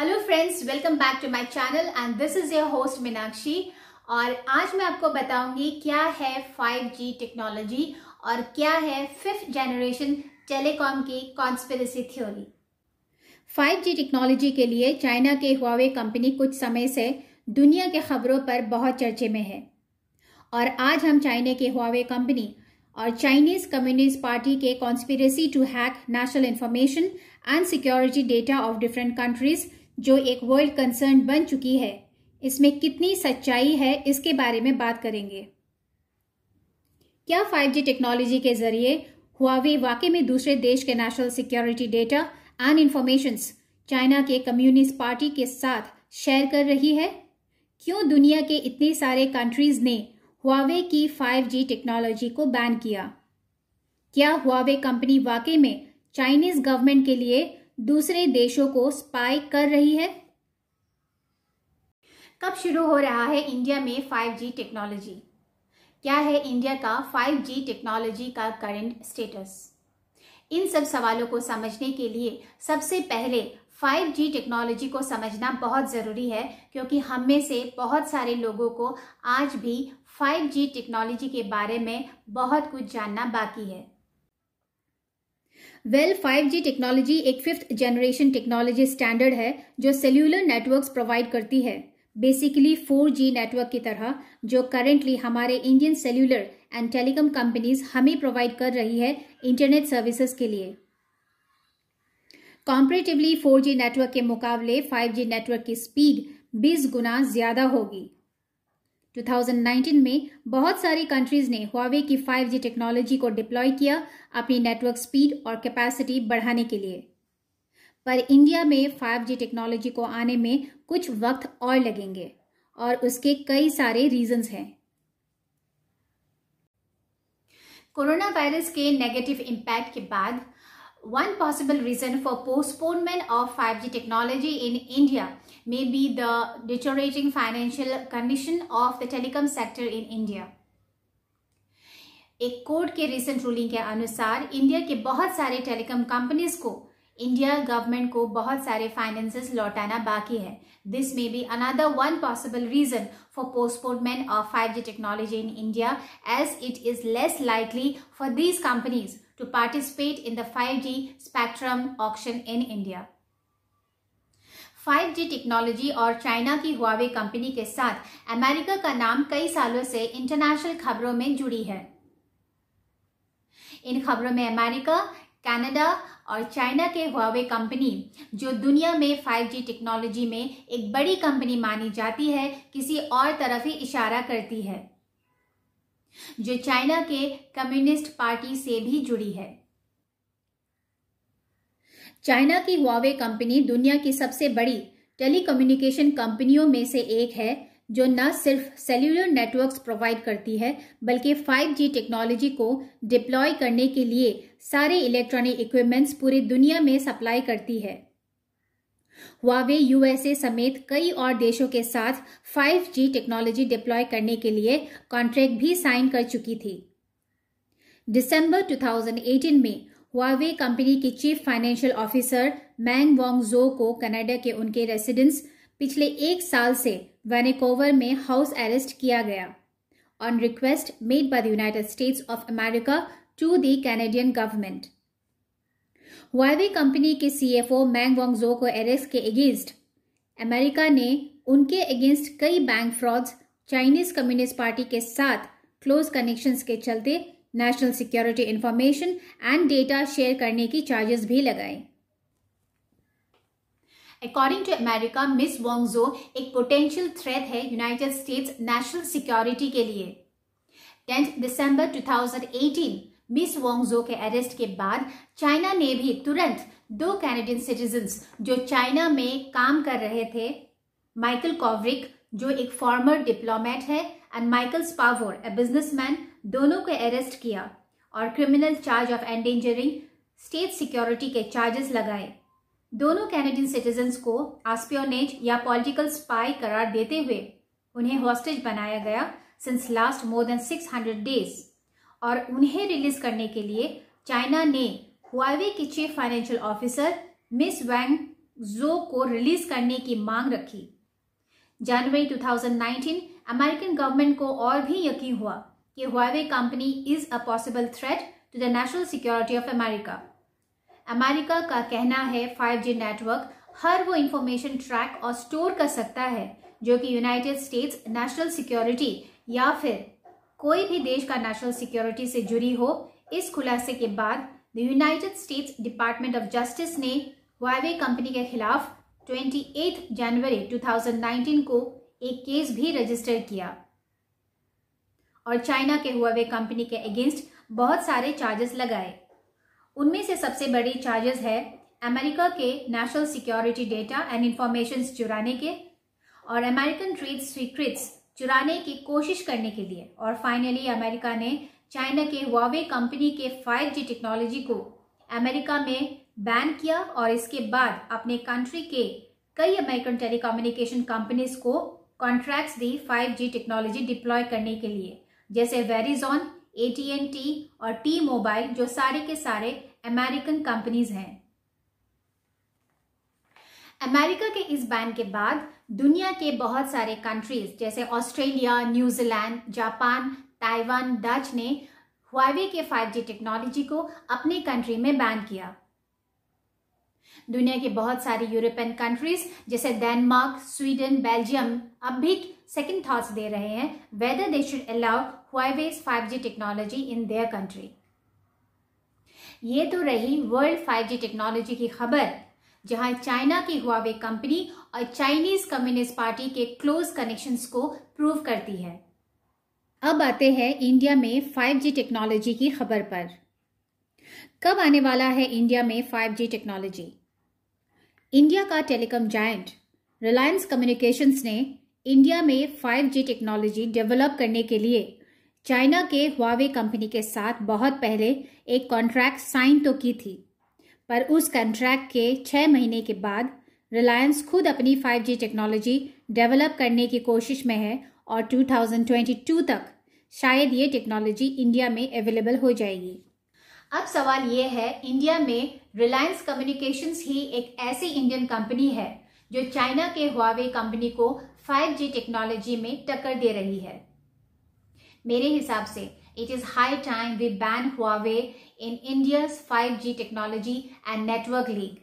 Hello friends welcome back to my channel and this is your host Meenakshi और आज मैं आपको बताऊंगी क्या है 5G टेक्नोलॉजी और क्या है फिफ्थ जनरेशन टेलीकॉम की कॉन्स्पिरसी थ्योरी 5G टेक्नोलॉजी के लिए चाइना के हुआवे कंपनी कुछ समय से दुनिया के खबरों पर बहुत चर्चे में है और आज हम चाइना के हुआवे कंपनी और चाइनीज कम्युनिस्ट पार्टी के conspiracy to hack national information and security data of different countries जो एक वर्ल्ड कंसर्न बन चुकी है इसमें कितनी सच्चाई है इसके बारे में बात करेंगे क्या 5G टेक्नोलॉजी के जरिए हुआवे वाकई में दूसरे देश के national security data and information China के कम्युनिस्ट पार्टी के साथ शेयर कर रही है क्यों दुनिया के इतने सारे कंट्रीज ने हुआवे की 5G टेक्नोलॉजी को बैन किया क्या हुआवे कंपनी वाकई में चाइनीज गवर्नमेंट के लिए दूसरे देशों को स्पाई कर रही है कब शुरू हो रहा है इंडिया में 5G टेक्नोलॉजी क्या है इंडिया का 5G टेक्नोलॉजी का करंट स्टेटस इन सब सवालों को समझने के लिए सबसे पहले 5G टेक्नोलॉजी को समझना बहुत ज़रूरी है क्योंकि हम में से बहुत सारे लोगों को आज भी 5G टेक्नोलॉजी के बारे में बहुत कुछ जानना बाकी है वेल फाइव जी टेक्नोलॉजी एक फिफ्थ जनरेशन टेक्नोलॉजी स्टैंडर्ड है जो सेल्यूलर नेटवर्क्स प्रोवाइड करती है बेसिकली फोर जी नेटवर्क की तरह जो करेंटली हमारे Indian cellular and telecom companies हमें प्रोवाइड कर रही है इंटरनेट सर्विसेज के लिए कॉम्परेटिवली फोर जी नेटवर्क के मुकाबले फाइव जी नेटवर्क की स्पीड बीस गुना ज़्यादा होगी 2019 में बहुत सारी कंट्रीज ने हुआवे की 5G टेक्नोलॉजी को डिप्लॉय किया अपनी नेटवर्क स्पीड और कैपेसिटी बढ़ाने के लिए पर इंडिया में 5G टेक्नोलॉजी को आने में कुछ वक्त और लगेंगे और उसके कई सारे रीजंस हैं कोरोना वायरस के नेगेटिव इम्पैक्ट के बाद one possible reason for postponement of 5G technology in India may be the deteriorating financial condition of the telecom sector in India. एक कोर्ट के रिसेंट रूलिंग के अनुसार इंडिया के बहुत सारे टेलीकॉम कंपनीज को इंडिया गवर्नमेंट को बहुत सारे फाइनेंसेस लौटाना बाकी है this may be another one possible reason for postponement of 5G technology in India as it is less likely for these companies to participate in the 5G spectrum auction in India. 5G technology और China की Huawei company के साथ America का नाम कई सालों से international खबरों में जुड़ी है इन खबरों में अमेरिका कनाडा और चाइना के हुआवे कंपनी जो दुनिया में 5G टेक्नोलॉजी में एक बड़ी कंपनी मानी जाती है किसी और तरफ ही इशारा करती है जो चाइना के कम्युनिस्ट पार्टी से भी जुड़ी है चाइना की हुआवे कंपनी दुनिया की सबसे बड़ी टेलीकम्युनिकेशन कंपनियों में से एक है जो न सिर्फ सेल्यूलर नेटवर्क्स प्रोवाइड करती है बल्कि 5G टेक्नोलॉजी को डिप्लॉय करने के लिए सारे इलेक्ट्रॉनिक इक्विपमेंट्स पूरी दुनिया में सप्लाई करती है वावे यूएसए समेत कई और देशों के साथ 5G टेक्नोलॉजी डिप्लॉय करने के लिए कॉन्ट्रैक्ट भी साइन कर चुकी थी दिसंबर 2018 में वावे कंपनी की chief financial officer Meng Wanzhou को कनाडा के उनके रेसिडेंस पिछले एक साल से वेनेकोवर में हाउस अरेस्ट किया गया on request made by the United States of America to the Canadian government Huawei company के सीएफओ मैंग वांगजो को अरेस्ट के अगेंस्ट अमेरिका ने उनके अगेंस्ट कई bank frauds Chinese communist party के साथ क्लोज कनेक्शंस के चलते national security information and data share करने की चार्जेस भी लगाए according to America miss Wang एक पोटेंशियल थ्रेट है यूनाइटेड स्टेट्स नेशनल सिक्योरिटी के लिए टेंथ दिसंबर 2018 मिस वोंगजो के अरेस्ट के बाद चाइना ने भी तुरंत दो कैनेडियन सिटीजन्स जो चाइना में काम कर रहे थे माइकल कॉवरिक जो एक फॉर्मर डिप्लोमेट है and Michael Spavor a businessman दोनों को अरेस्ट किया और criminal charge of endangering state security के चार्जेस लगाए दोनों कैनेडियन सिटीजन्स को आस्पियोनेज या पॉलिटिकल स्पाई करार देते हुए उन्हें हॉस्टेज बनाया गया since last more than six days और उन्हें रिलीज करने के लिए चाइना ने हुआवे की chief financial officer miss Wanzhou को रिलीज करने की मांग रखी जनवरी 2019 अमेरिकन गवर्नमेंट को और भी यकीन हुआ कि Huawei company is a possible threat to the national security of America America का कहना है 5G नेटवर्क हर वो इंफॉर्मेशन ट्रैक और स्टोर कर सकता है जो कि यूनाइटेड स्टेट्स नेशनल सिक्योरिटी या फिर कोई भी देश का नेशनल सिक्योरिटी से जुड़ी हो इस खुलासे के बाद the United States department of justice ने वाइवे कंपनी के खिलाफ 28 जनवरी 2019 को एक केस भी रजिस्टर किया और चाइना के हुआवे कंपनी के अगेंस्ट बहुत सारे चार्जेस लगाए उनमें से सबसे बड़ी चार्जेस है अमेरिका के national security data and information चुराने के और अमेरिकन ट्रेड सीक्रेट्स चुराने की कोशिश करने के लिए और फाइनली अमेरिका ने चाइना के वावे कंपनी के 5G टेक्नोलॉजी को अमेरिका में बैन किया और इसके बाद अपने कंट्री के कई अमेरिकन टेलीकम्युनिकेशन कंपनीज को कॉन्ट्रैक्ट्स दी 5G टेक्नोलॉजी डिप्लॉय करने के लिए जैसे वेरिजॉन ए और टी मोबाइल जो सारे के सारे अमेरिकन कंपनीज हैं अमेरिका के इस बैन के बाद दुनिया के बहुत सारे कंट्रीज जैसे Australia New Zealand Japan Taiwan Dutch ने हुआवे के 5G टेक्नोलॉजी को अपने कंट्री में बैन किया दुनिया के बहुत सारी यूरोपियन कंट्रीज जैसे डेनमार्क स्वीडन बेल्जियम अब भी सेकेंड थॉट्स दे रहे हैं whether they should allow five 5G technology in their country ये तो रही वर्ल्ड 5G टेक्नोलॉजी की खबर जहां चाइना की हुआवे कंपनी और चाइनीज कम्युनिस्ट पार्टी के क्लोज कनेक्शंस को प्रूव करती है अब आते हैं इंडिया में 5G टेक्नोलॉजी की खबर पर कब आने वाला है इंडिया में 5G टेक्नोलॉजी इंडिया का टेलीकॉम जायंट रिलायंस कम्युनिकेशंस ने इंडिया में 5G टेक्नोलॉजी डेवलप करने के लिए चाइना के हुआवे कंपनी के साथ बहुत पहले एक कॉन्ट्रैक्ट साइन तो की थी पर उस कंट्रैक्ट के छह महीने के बाद रिलायंस खुद अपनी 5G टेक्नोलॉजी डेवलप करने की कोशिश में है और 2022 तक शायद ये टेक्नोलॉजी इंडिया में अवेलेबल हो जाएगी अब सवाल ये है इंडिया में रिलायंस कम्युनिकेशंस ही एक ऐसी इंडियन कंपनी है जो चाइना के हुआवे कंपनी को 5G टेक्नोलॉजी में टक्कर दे रही है मेरे हिसाब से it is high time we ban Huawei in India's 5G technology and network league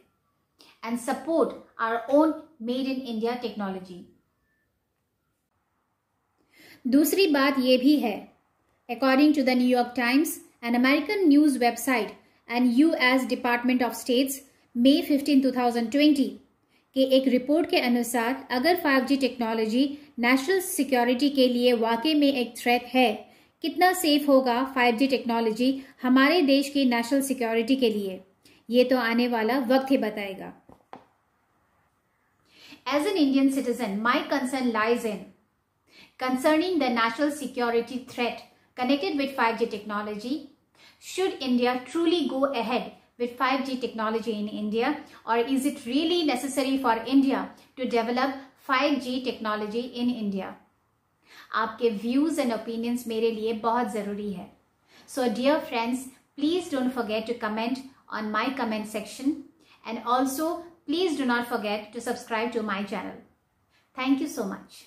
and support our own made in India technology. दूसरी बात ये भी है according to the New York Times an American news website and U S department of states मई 15, 2020 के एक report के अनुसार अगर 5G टेक्नोलॉजी नेशनल सिक्योरिटी के लिए वाकई में एक थ्रेट है कितना सेफ होगा फाइव जी टेक्नोलॉजी हमारे देश की नेशनल सिक्योरिटी के लिए ये तो आने वाला वक्त ही बताएगा as an Indian citizen my concern lies in concerning the national security threat connected with G technology should India truly go ahead G technology in India और is it really necessary for India to develop five G technology in India आपके views and opinions मेरे लिए बहुत जरूरी है so dear friends please don't forget to comment on my comment section and also please do not forget to subscribe to my channel thank you so much